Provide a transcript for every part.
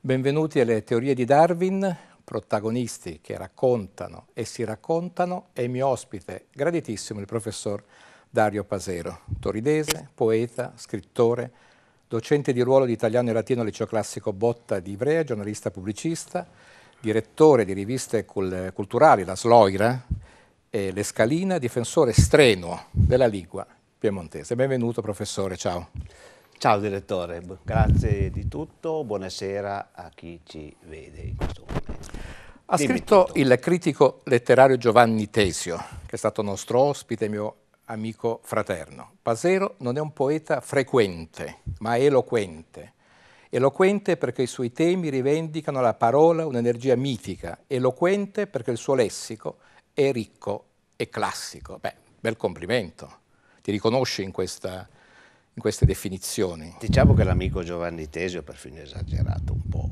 Benvenuti alle teorie di Darwin, protagonisti che raccontano e si raccontano, e il mio ospite graditissimo, il professor Dario Pasero, toridese, poeta, scrittore, docente di ruolo di italiano e latino al liceo classico Botta di Ivrea, giornalista pubblicista, direttore di riviste culturali La Sloira e L'Escalina, difensore strenuo della lingua piemontese. Benvenuto professore, ciao. Ciao direttore, grazie di tutto, buonasera a chi ci vede in questo momento. Ha Dimmi scritto tutto. il critico letterario Giovanni Tesio, che è stato nostro ospite, mio amico fraterno. Pasero non è un poeta frequente, ma eloquente. Eloquente perché i suoi temi rivendicano la parola, un'energia mitica. Eloquente perché il suo lessico è ricco e classico. Beh, bel complimento. Ti riconosci in questa in queste definizioni. Diciamo che l'amico Giovanni Tesio è perfino esagerato un po'.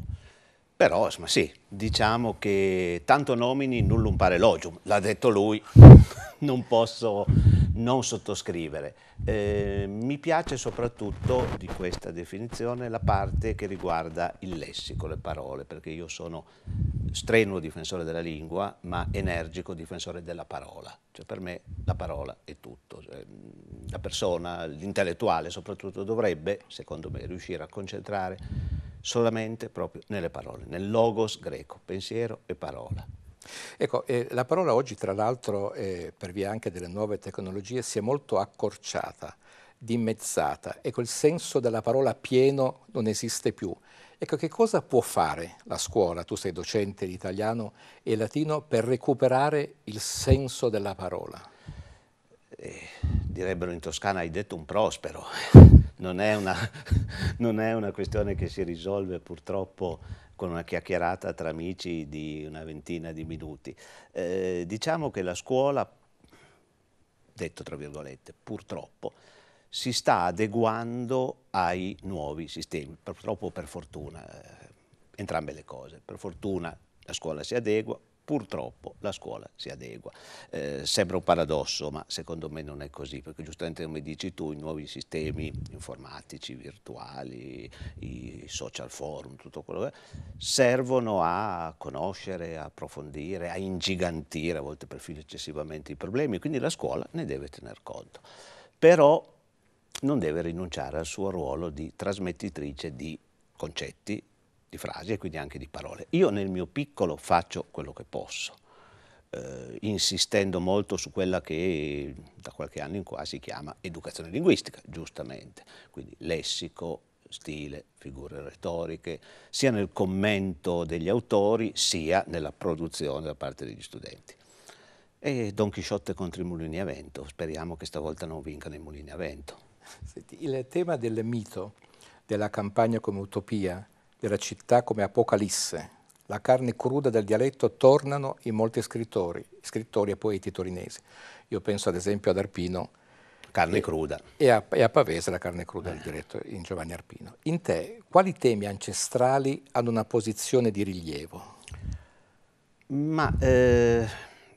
Però, insomma, sì, diciamo che tanto nomini nullum pare logium, l'ha detto lui, non posso non sottoscrivere. Eh, mi piace soprattutto di questa definizione la parte che riguarda il lessico, le parole, perché io sono strenuo difensore della lingua, ma energico difensore della parola. Cioè, per me la parola è tutto. Cioè, la persona, l'intellettuale soprattutto, dovrebbe, secondo me, riuscire a concentrare solamente proprio nelle parole, nel logos greco, pensiero e parola. Ecco, eh, la parola oggi, tra l'altro, eh, per via anche delle nuove tecnologie, si è molto accorciata dimezzata. Ecco, il senso della parola pieno non esiste più. Ecco, che cosa può fare la scuola, tu sei docente di italiano e latino, per recuperare il senso della parola? Eh, direbbero in Toscana, hai detto un prospero. Non è, una, non è una questione che si risolve purtroppo con una chiacchierata tra amici di una ventina di minuti. Eh, diciamo che la scuola, detto tra virgolette, purtroppo, si sta adeguando ai nuovi sistemi, purtroppo per fortuna, eh, entrambe le cose. Per fortuna la scuola si adegua, purtroppo la scuola si adegua. Eh, sembra un paradosso, ma secondo me non è così, perché giustamente come dici tu, i nuovi sistemi informatici, virtuali, i social forum, tutto quello che è, servono a conoscere, a approfondire, a ingigantire a volte perfino eccessivamente i problemi, quindi la scuola ne deve tener conto. Però non deve rinunciare al suo ruolo di trasmettitrice di concetti, di frasi e quindi anche di parole. Io nel mio piccolo faccio quello che posso, eh, insistendo molto su quella che da qualche anno in qua si chiama educazione linguistica, giustamente, quindi lessico, stile, figure retoriche, sia nel commento degli autori sia nella produzione da parte degli studenti. E Don Chisciotte contro i mulini a vento, speriamo che stavolta non vincano i mulini a vento. Senti, il tema del mito, della campagna come utopia, della città come apocalisse, la carne cruda del dialetto tornano in molti scrittori, scrittori e poeti torinesi. Io penso ad esempio ad Arpino. Carne e, cruda. E a, e a, Pavese la carne cruda del dialetto in Giovanni Arpino. In te, quali temi ancestrali hanno una posizione di rilievo? Ma eh,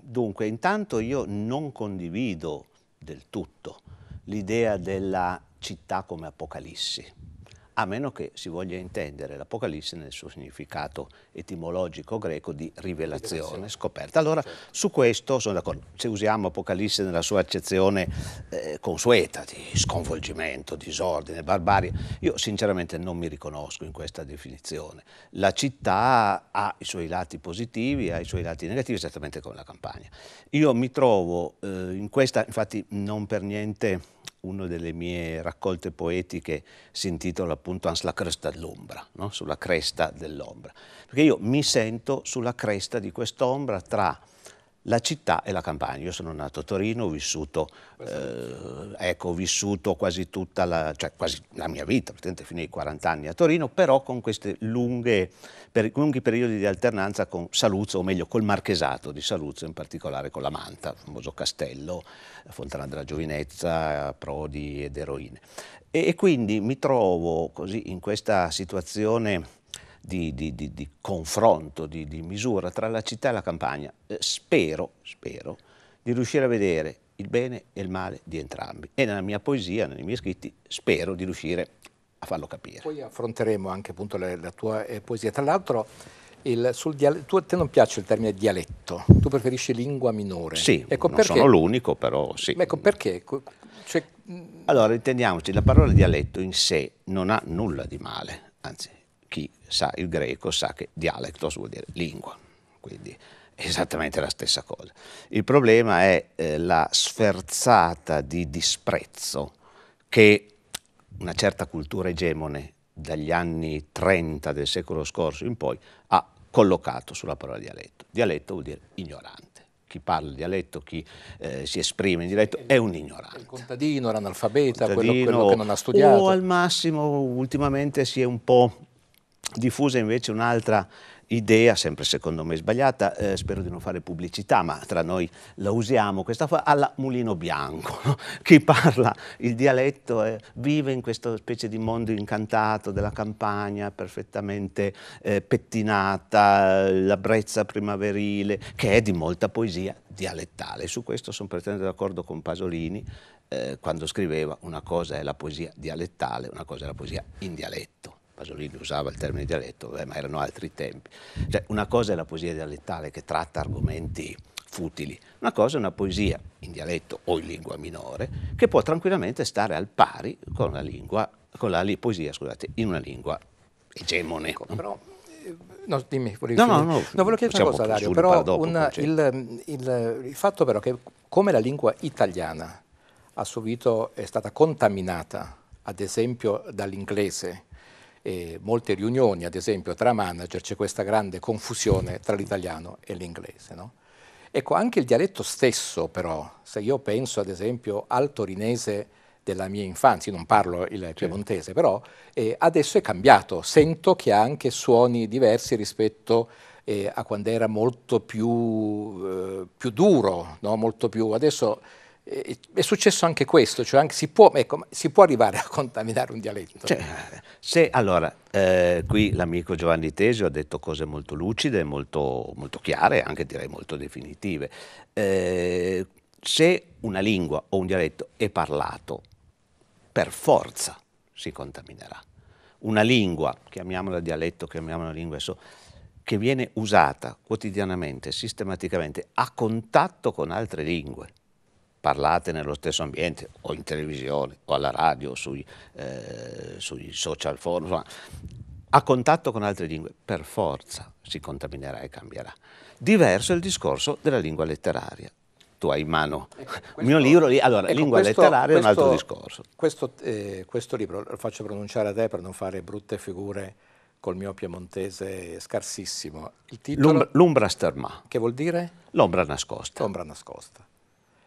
dunque, intanto io non condivido del tutto l'idea della città come Apocalissi a meno che si voglia intendere l'Apocalisse nel suo significato etimologico greco di rivelazione, scoperta. Allora, certo. su questo sono d'accordo. Se usiamo Apocalisse nella sua accezione eh, consueta di sconvolgimento, disordine, barbarie, io sinceramente non mi riconosco in questa definizione. La città ha i suoi lati positivi, ha i suoi lati negativi, esattamente come la campagna. Io mi trovo eh, in questa, infatti non per niente una delle mie raccolte poetiche si intitola appunto Ans la cresta dell'ombra, no? sulla cresta dell'ombra, perché io mi sento sulla cresta di quest'ombra tra la città e la campagna. Io sono nato a Torino, ho vissuto, eh, ecco, ho vissuto quasi tutta la, cioè quasi la mia vita, praticamente fino ai 40 anni a Torino, però con questi per, lunghi periodi di alternanza con Saluzzo, o meglio col marchesato di Saluzzo, in particolare con la Manta, il famoso castello, Fontana della Giovinezza, Prodi ed Eroine. E, e quindi mi trovo così in questa situazione di, di, di, di confronto, di, misura tra la città e la campagna. Eh, spero, spero, di riuscire a vedere il bene e il male di entrambi. E nella mia poesia, nei miei scritti, spero di riuscire a farlo capire. Poi affronteremo anche appunto la, la tua eh, poesia. Tra l'altro, il, dialetto, tu, a te non piace il termine dialetto, tu preferisci lingua minore. Sì, ecco non perché, sono l'unico, però sì. ecco perché? Cioè, allora, intendiamoci, la parola dialetto in sé non ha nulla di male, anzi sa il greco, sa che dialectos vuol dire lingua, quindi è esattamente la stessa cosa. Il problema è eh, la sferzata di disprezzo che una certa cultura egemone dagli anni 30 del secolo scorso in poi ha collocato sulla parola dialetto. Dialetto vuol dire ignorante. Chi parla dialetto, chi eh, si esprime in dialetto è un ignorante. Il contadino, l'analfabeta, contadino, quello, quello, che non ha studiato. O al massimo ultimamente si è un po' diffusa invece un'altra idea, sempre secondo me sbagliata, eh, spero di non fare pubblicità, ma tra noi la usiamo, questa fa alla Mulino Bianco. No? Chi parla il dialetto eh, vive in questa specie di mondo incantato della campagna, perfettamente eh, pettinata, la brezza primaverile, che è di molta poesia dialettale. Su questo sono perfettamente d'accordo con Pasolini, eh, quando scriveva una cosa è la poesia dialettale, una cosa è la poesia in dialetto. Pasolini usava il termine dialetto, beh, ma erano altri tempi. Cioè, una cosa è la poesia dialettale che tratta argomenti futili, una cosa è una poesia in dialetto o in lingua minore che può tranquillamente stare al pari con la, lingua, con la poesia scusate, in una lingua egemone. Ecco, però, eh, no, dimmi, volevo no, no, no, no, volevo chiedere una cosa, Dario, però dopo, una, il, il, il fatto però che come la lingua italiana a suo è stata contaminata, ad esempio dall'inglese, eh, molte riunioni, ad esempio tra manager, c'è questa grande confusione tra l'italiano e l'inglese. No? Ecco, anche il dialetto stesso però, se io penso ad esempio al torinese della mia infanzia, non parlo il piemontese, però eh, adesso è cambiato, sento che ha anche suoni diversi rispetto eh, a quando era molto più, eh, più duro, no? molto più... Adesso, è successo anche questo, cioè anche si, può, ecco, si, può, arrivare a contaminare un dialetto. Cioè, se, allora, eh, qui l'amico Giovanni Tesio ha detto cose molto lucide, molto, molto chiare, anche direi molto definitive. Eh, se una lingua o un dialetto è parlato, per forza si contaminerà. Una lingua, chiamiamola dialetto, chiamiamola lingua, che viene usata quotidianamente, sistematicamente, a contatto con altre lingue parlate nello stesso ambiente o in televisione o alla radio, sui, eh, sui social forum, insomma, a contatto con altre lingue, per forza si contaminerà e cambierà. Diverso è il discorso della lingua letteraria. Tu hai in mano ecco, il mio libro, allora ecco, lingua questo, letteraria questo, è un altro discorso. Questo, eh, questo libro lo faccio pronunciare a te per non fare brutte figure col mio piemontese scarsissimo. Il titolo, L'ombra, L'Umbra stermà. Che vuol dire? L'ombra nascosta. L'ombra nascosta.